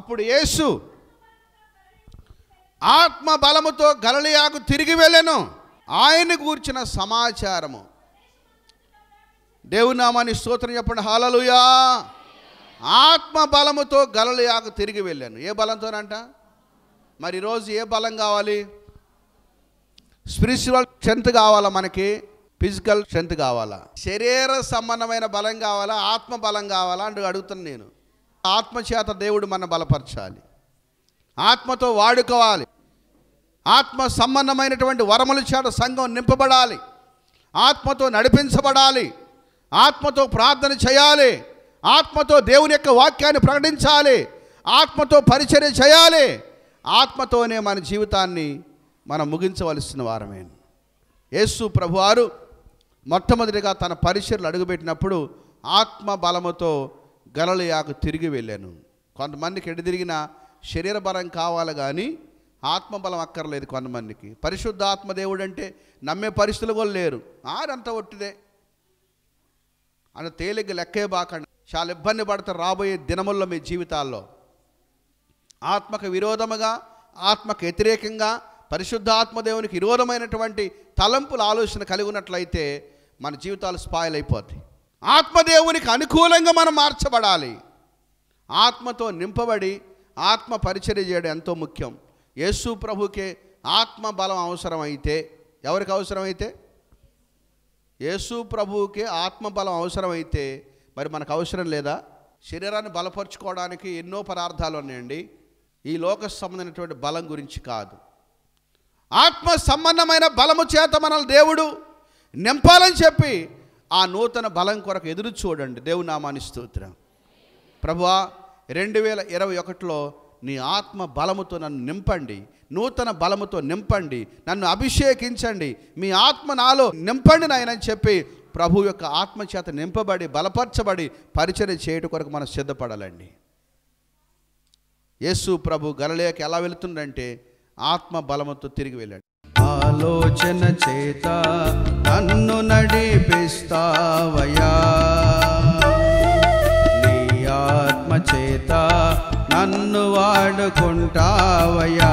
అప్పుడు యేసు ఆత్మ బలముతో గలలియాకు తిరిగి వెళ్ళాను ఆయన కూర్చిన సమాచారము దేవునామాని స్తోత్రం చెప్పండి హాలలుయా ఆత్మ బలముతో గలలియాకు తిరిగి వెళ్ళాను ఏ బలంతోనంట మరి ఈరోజు ఏ బలం కావాలి స్పిరిచువల్ స్ట్రెంత్ కావాలా మనకి ఫిజికల్ స్ట్రెంత్ కావాలా శరీర సంబంధమైన బలం కావాలా ఆత్మ బలం కావాలా అంటూ అడుగుతాను నేను ఆత్మచేత దేవుడు మనం బలపరచాలి ఆత్మతో వాడుకోవాలి ఆత్మ సంబంధమైనటువంటి వరముల చేత సంఘం నింపబడాలి ఆత్మతో నడిపించబడాలి ఆత్మతో ప్రార్థన చేయాలి ఆత్మతో దేవుని యొక్క వాక్యాన్ని ప్రకటించాలి ఆత్మతో పరిచర్య చేయాలి ఆత్మతోనే మన జీవితాన్ని మనం ముగించవలసిన వారమే యేసు ప్రభువారు మొట్టమొదటిగా తన పరిచయలు అడుగుపెట్టినప్పుడు ఆత్మ బలముతో గలలయాకు తిరిగి వెళ్ళాను కొంతమందికి ఎటు శరీర బలం కావాలి కానీ ఆత్మబలం అక్కర్లేదు కొంతమందికి పరిశుద్ధ ఆత్మదేవుడు అంటే నమ్మే పరిస్థితులు కూడా లేరు ఆరంత ఒట్టిదే అని తేలిగ్గా లెక్కే బాకండి చాలా ఇబ్బంది పడతారు రాబోయే దినముల్లో మీ జీవితాల్లో ఆత్మకు విరోధముగా ఆత్మకు వ్యతిరేకంగా పరిశుద్ధ ఆత్మదేవునికి విరోధమైనటువంటి తలంపుల ఆలోచన కలిగి ఉన్నట్లయితే మన జీవితాలు స్పాయిల్ అయిపోతాయి ఆత్మదేవునికి అనుకూలంగా మనం మార్చబడాలి ఆత్మతో నింపబడి ఆత్మ పరిచర్య చేయడం ఎంతో ముఖ్యం యేసు ప్రభుకే ఆత్మ బలం అవసరమైతే ఎవరికి అవసరమైతే యేసు ప్రభువుకి ఆత్మబలం అవసరమైతే మరి మనకు అవసరం లేదా శరీరాన్ని బలపరుచుకోవడానికి ఎన్నో పదార్థాలు ఉన్నాయండి ఈ లోక సంబంధమైనటువంటి బలం గురించి కాదు ఆత్మ సంబంధమైన బలము చేత మనల్ని దేవుడు నింపాలని చెప్పి ఆ నూతన బలం కొరకు ఎదురు చూడండి దేవునామాని నామాని స్తోత్రం ప్రభువా రెండు వేల ఇరవై ఒకటిలో నీ ఆత్మ బలముతో నన్ను నింపండి నూతన బలముతో నింపండి నన్ను అభిషేకించండి మీ ఆత్మ నాలో నింపండి నాయనని చెప్పి ప్రభు యొక్క ఆత్మచేత నింపబడి బలపరచబడి పరిచయం చేయటం కొరకు మనం సిద్ధపడాలండి యేసు ప్రభు గలలేక ఎలా వెళుతుందంటే ఆత్మ బలముతో తిరిగి వెళ్ళాడు ఆలోచన చేత నన్ను నడిపిస్తావయా నీ ఆత్మ చేత నన్ను వాడుకుంటావయా